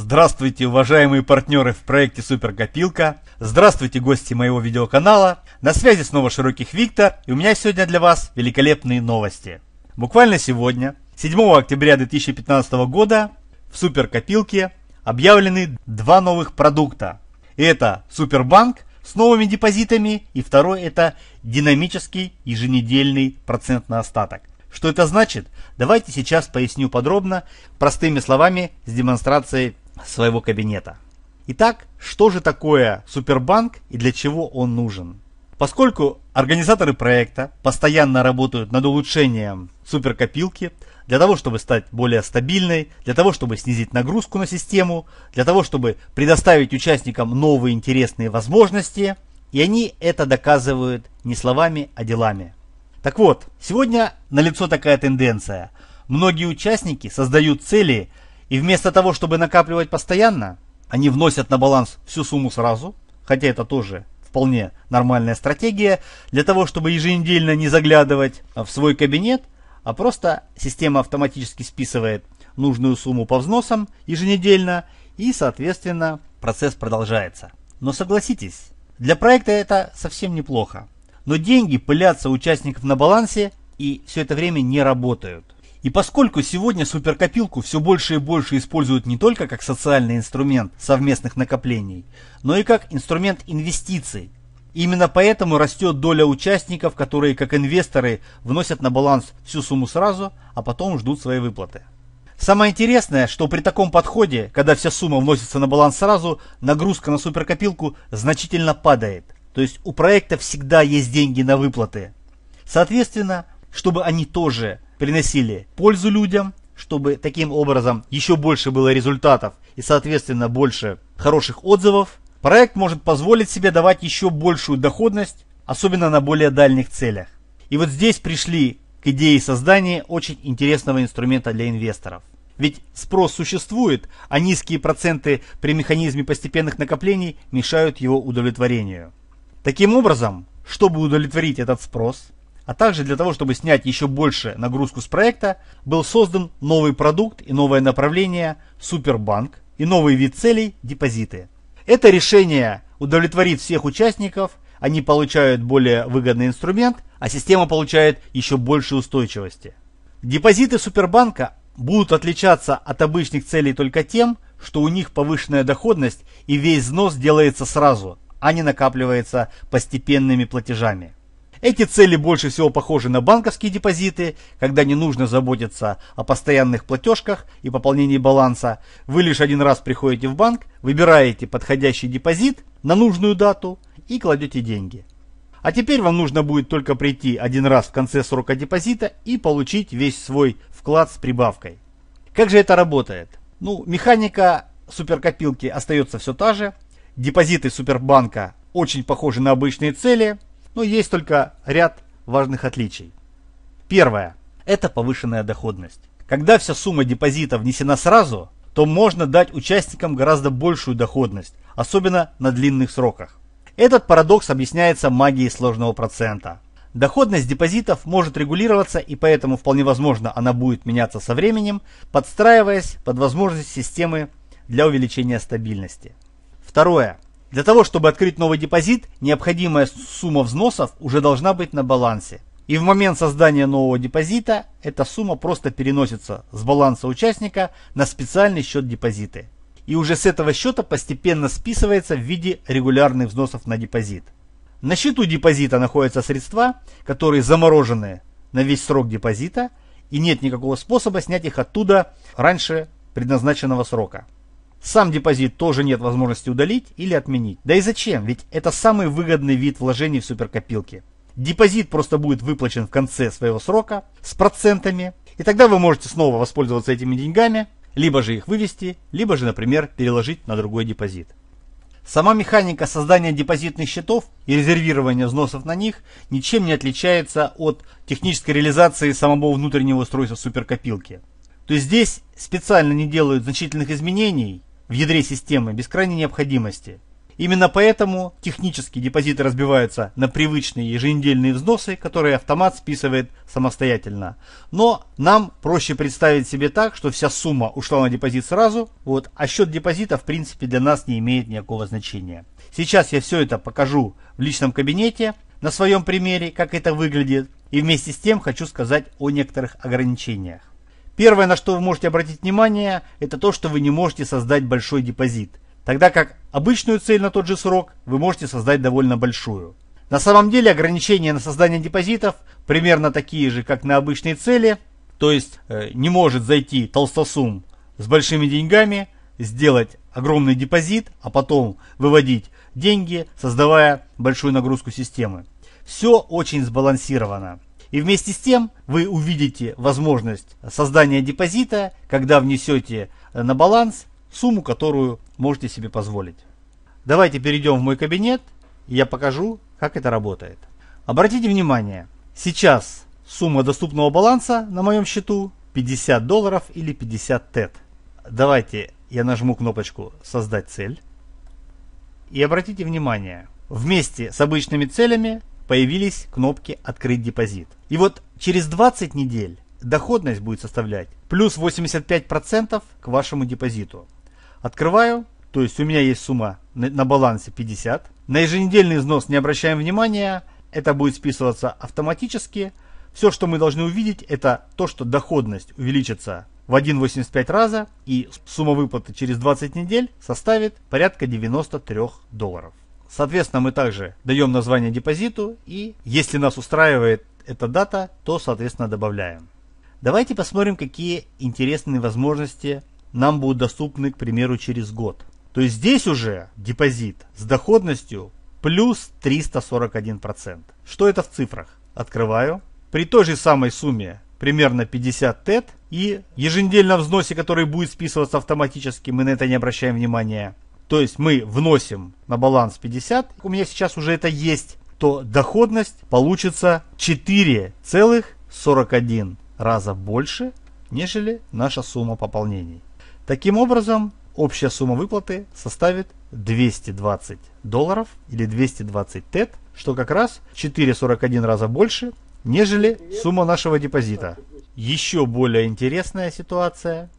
Здравствуйте, уважаемые партнеры в проекте Супергопилка. Здравствуйте, гости моего видеоканала. На связи снова Широких Виктор. И у меня сегодня для вас великолепные новости. Буквально сегодня, 7 октября 2015 года, в Суперкопилке объявлены два новых продукта. Это Супербанк с новыми депозитами и второй это динамический еженедельный процентный остаток. Что это значит? Давайте сейчас поясню подробно, простыми словами, с демонстрацией своего кабинета. Итак, что же такое Супербанк и для чего он нужен? Поскольку организаторы проекта постоянно работают над улучшением суперкопилки, для того, чтобы стать более стабильной, для того, чтобы снизить нагрузку на систему, для того, чтобы предоставить участникам новые интересные возможности, и они это доказывают не словами, а делами. Так вот, сегодня налицо такая тенденция. Многие участники создают цели, и вместо того, чтобы накапливать постоянно, они вносят на баланс всю сумму сразу, хотя это тоже вполне нормальная стратегия, для того, чтобы еженедельно не заглядывать в свой кабинет, а просто система автоматически списывает нужную сумму по взносам еженедельно, и, соответственно, процесс продолжается. Но согласитесь, для проекта это совсем неплохо. Но деньги пылятся участников на балансе и все это время не работают. И поскольку сегодня суперкопилку все больше и больше используют не только как социальный инструмент совместных накоплений, но и как инструмент инвестиций. Именно поэтому растет доля участников, которые как инвесторы вносят на баланс всю сумму сразу, а потом ждут свои выплаты. Самое интересное, что при таком подходе, когда вся сумма вносится на баланс сразу, нагрузка на суперкопилку значительно падает. То есть у проекта всегда есть деньги на выплаты. Соответственно, чтобы они тоже приносили пользу людям, чтобы таким образом еще больше было результатов и, соответственно, больше хороших отзывов, проект может позволить себе давать еще большую доходность, особенно на более дальних целях. И вот здесь пришли к идее создания очень интересного инструмента для инвесторов. Ведь спрос существует, а низкие проценты при механизме постепенных накоплений мешают его удовлетворению. Таким образом, чтобы удовлетворить этот спрос, а также для того, чтобы снять еще больше нагрузку с проекта, был создан новый продукт и новое направление Супербанк и новый вид целей – депозиты. Это решение удовлетворит всех участников, они получают более выгодный инструмент, а система получает еще больше устойчивости. Депозиты Супербанка будут отличаться от обычных целей только тем, что у них повышенная доходность и весь взнос делается сразу, а не накапливается постепенными платежами. Эти цели больше всего похожи на банковские депозиты, когда не нужно заботиться о постоянных платежках и пополнении баланса. Вы лишь один раз приходите в банк, выбираете подходящий депозит на нужную дату и кладете деньги. А теперь вам нужно будет только прийти один раз в конце срока депозита и получить весь свой вклад с прибавкой. Как же это работает? Ну, механика суперкопилки остается все та же. Депозиты супербанка очень похожи на обычные цели – но есть только ряд важных отличий. Первое – это повышенная доходность. Когда вся сумма депозита внесена сразу, то можно дать участникам гораздо большую доходность, особенно на длинных сроках. Этот парадокс объясняется магией сложного процента. Доходность депозитов может регулироваться и поэтому вполне возможно она будет меняться со временем, подстраиваясь под возможность системы для увеличения стабильности. Второе. Для того, чтобы открыть новый депозит, необходимая сумма взносов уже должна быть на балансе. И в момент создания нового депозита эта сумма просто переносится с баланса участника на специальный счет депозиты. И уже с этого счета постепенно списывается в виде регулярных взносов на депозит. На счету депозита находятся средства, которые заморожены на весь срок депозита и нет никакого способа снять их оттуда раньше предназначенного срока. Сам депозит тоже нет возможности удалить или отменить. Да и зачем, ведь это самый выгодный вид вложений в суперкопилке. Депозит просто будет выплачен в конце своего срока с процентами, и тогда вы можете снова воспользоваться этими деньгами, либо же их вывести, либо же, например, переложить на другой депозит. Сама механика создания депозитных счетов и резервирования взносов на них ничем не отличается от технической реализации самого внутреннего устройства суперкопилки. То есть здесь специально не делают значительных изменений, в ядре системы без крайней необходимости. Именно поэтому технически депозиты разбиваются на привычные еженедельные взносы, которые автомат списывает самостоятельно. Но нам проще представить себе так, что вся сумма ушла на депозит сразу, вот, а счет депозита в принципе для нас не имеет никакого значения. Сейчас я все это покажу в личном кабинете, на своем примере, как это выглядит, и вместе с тем хочу сказать о некоторых ограничениях. Первое, на что вы можете обратить внимание, это то, что вы не можете создать большой депозит. Тогда как обычную цель на тот же срок вы можете создать довольно большую. На самом деле ограничения на создание депозитов примерно такие же, как на обычные цели. То есть э, не может зайти толстосум с большими деньгами, сделать огромный депозит, а потом выводить деньги, создавая большую нагрузку системы. Все очень сбалансировано. И вместе с тем вы увидите возможность создания депозита, когда внесете э, на баланс сумму, которую можете себе позволить. Давайте перейдем в мой кабинет, и я покажу, как это работает. Обратите внимание, сейчас сумма доступного баланса на моем счету 50 долларов или 50 тет. Давайте я нажму кнопочку «Создать цель». И обратите внимание, вместе с обычными целями появились кнопки «Открыть депозит». И вот через 20 недель доходность будет составлять плюс 85% к вашему депозиту. Открываю, то есть у меня есть сумма на балансе 50. На еженедельный взнос не обращаем внимания, это будет списываться автоматически. Все, что мы должны увидеть, это то, что доходность увеличится в 1,85 раза и сумма выплаты через 20 недель составит порядка 93 долларов. Соответственно, мы также даем название депозиту и, если нас устраивает эта дата, то, соответственно, добавляем. Давайте посмотрим, какие интересные возможности нам будут доступны, к примеру, через год. То есть здесь уже депозит с доходностью плюс 341%. Что это в цифрах? Открываю. При той же самой сумме примерно 50 тет и еженедельном взносе, который будет списываться автоматически, мы на это не обращаем внимания, то есть мы вносим на баланс 50, у меня сейчас уже это есть, то доходность получится 4,41 раза больше, нежели наша сумма пополнений. Таким образом, общая сумма выплаты составит 220 долларов или 220 тет, что как раз 4,41 раза больше, нежели сумма нашего депозита. Еще более интересная ситуация.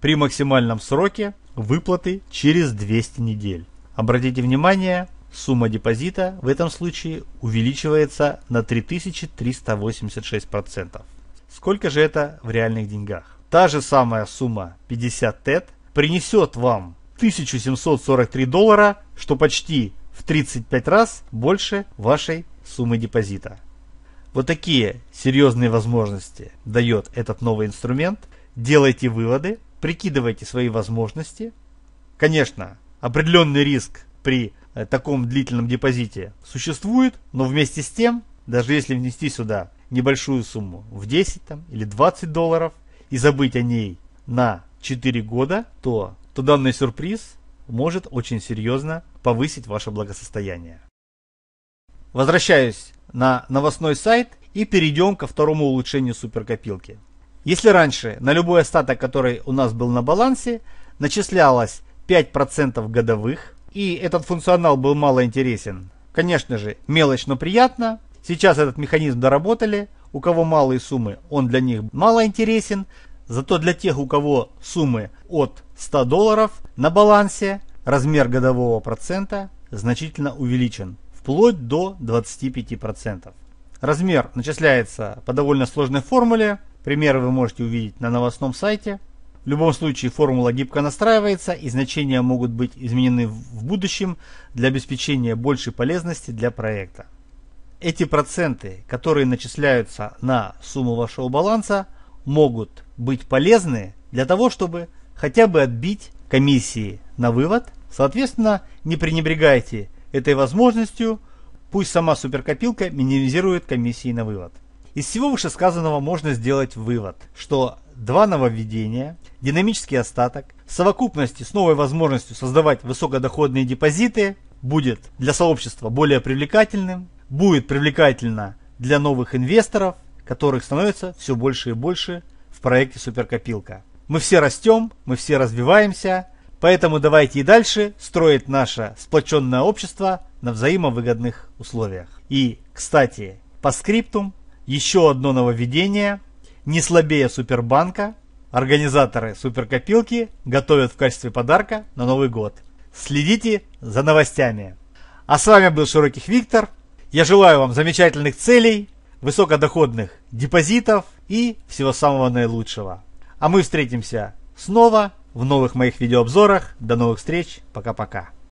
При максимальном сроке Выплаты через 200 недель. Обратите внимание, сумма депозита в этом случае увеличивается на 3386%. Сколько же это в реальных деньгах? Та же самая сумма 50 тет принесет вам 1743 доллара, что почти в 35 раз больше вашей суммы депозита. Вот такие серьезные возможности дает этот новый инструмент. Делайте выводы, прикидывайте свои возможности. Конечно, определенный риск при э, таком длительном депозите существует, но вместе с тем, даже если внести сюда небольшую сумму в 10 там, или 20 долларов и забыть о ней на 4 года, то, то данный сюрприз может очень серьезно повысить ваше благосостояние. Возвращаюсь на новостной сайт и перейдем ко второму улучшению суперкопилки. Если раньше на любой остаток, который у нас был на балансе, начислялось 5% годовых, и этот функционал был мало интересен. Конечно же, мелочь, но приятно. Сейчас этот механизм доработали. У кого малые суммы, он для них мало интересен. Зато для тех, у кого суммы от 100 долларов на балансе, размер годового процента значительно увеличен, вплоть до 25%. Размер начисляется по довольно сложной формуле. Примеры вы можете увидеть на новостном сайте. В любом случае формула гибко настраивается и значения могут быть изменены в будущем для обеспечения большей полезности для проекта. Эти проценты, которые начисляются на сумму вашего баланса, могут быть полезны для того, чтобы хотя бы отбить комиссии на вывод. Соответственно, не пренебрегайте этой возможностью, пусть сама суперкопилка минимизирует комиссии на вывод. Из всего вышесказанного можно сделать вывод, что два нововведения, динамический остаток, в совокупности с новой возможностью создавать высокодоходные депозиты будет для сообщества более привлекательным, будет привлекательно для новых инвесторов, которых становится все больше и больше в проекте «Суперкопилка». Мы все растем, мы все развиваемся, поэтому давайте и дальше строить наше сплоченное общество на взаимовыгодных условиях. И, кстати, по скриптум еще одно нововведение. Не слабее Супербанка, организаторы Суперкопилки готовят в качестве подарка на Новый год. Следите за новостями. А с вами был Широких Виктор. Я желаю вам замечательных целей, высокодоходных депозитов и всего самого наилучшего. А мы встретимся снова в новых моих видеообзорах. До новых встреч. Пока-пока.